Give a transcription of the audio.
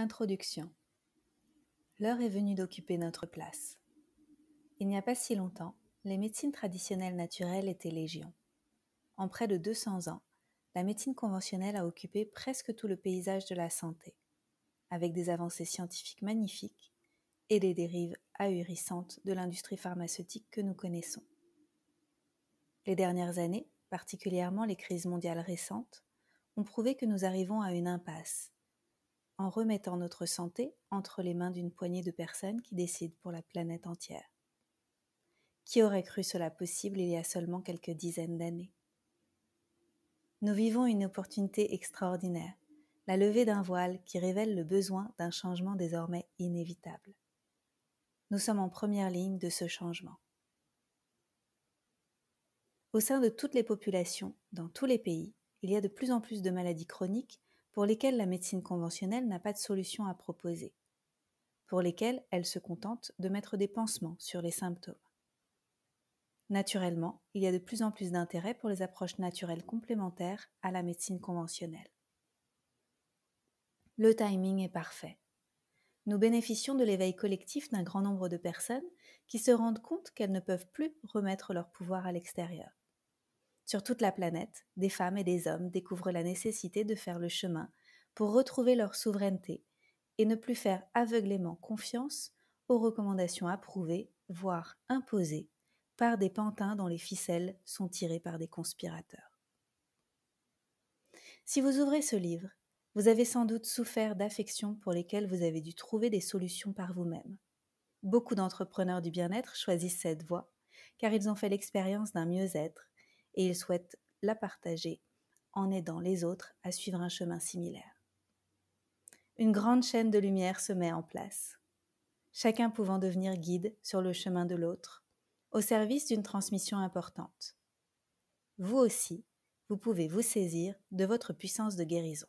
Introduction. L'heure est venue d'occuper notre place. Il n'y a pas si longtemps, les médecines traditionnelles naturelles étaient légion. En près de 200 ans, la médecine conventionnelle a occupé presque tout le paysage de la santé, avec des avancées scientifiques magnifiques et des dérives ahurissantes de l'industrie pharmaceutique que nous connaissons. Les dernières années, particulièrement les crises mondiales récentes, ont prouvé que nous arrivons à une impasse en remettant notre santé entre les mains d'une poignée de personnes qui décident pour la planète entière. Qui aurait cru cela possible il y a seulement quelques dizaines d'années Nous vivons une opportunité extraordinaire, la levée d'un voile qui révèle le besoin d'un changement désormais inévitable. Nous sommes en première ligne de ce changement. Au sein de toutes les populations, dans tous les pays, il y a de plus en plus de maladies chroniques pour lesquelles la médecine conventionnelle n'a pas de solution à proposer, pour lesquelles elle se contente de mettre des pansements sur les symptômes. Naturellement, il y a de plus en plus d'intérêt pour les approches naturelles complémentaires à la médecine conventionnelle. Le timing est parfait. Nous bénéficions de l'éveil collectif d'un grand nombre de personnes qui se rendent compte qu'elles ne peuvent plus remettre leur pouvoir à l'extérieur. Sur toute la planète, des femmes et des hommes découvrent la nécessité de faire le chemin pour retrouver leur souveraineté et ne plus faire aveuglément confiance aux recommandations approuvées, voire imposées, par des pantins dont les ficelles sont tirées par des conspirateurs. Si vous ouvrez ce livre, vous avez sans doute souffert d'affections pour lesquelles vous avez dû trouver des solutions par vous-même. Beaucoup d'entrepreneurs du bien-être choisissent cette voie, car ils ont fait l'expérience d'un mieux-être et ils souhaitent la partager en aidant les autres à suivre un chemin similaire une grande chaîne de lumière se met en place, chacun pouvant devenir guide sur le chemin de l'autre, au service d'une transmission importante. Vous aussi, vous pouvez vous saisir de votre puissance de guérison.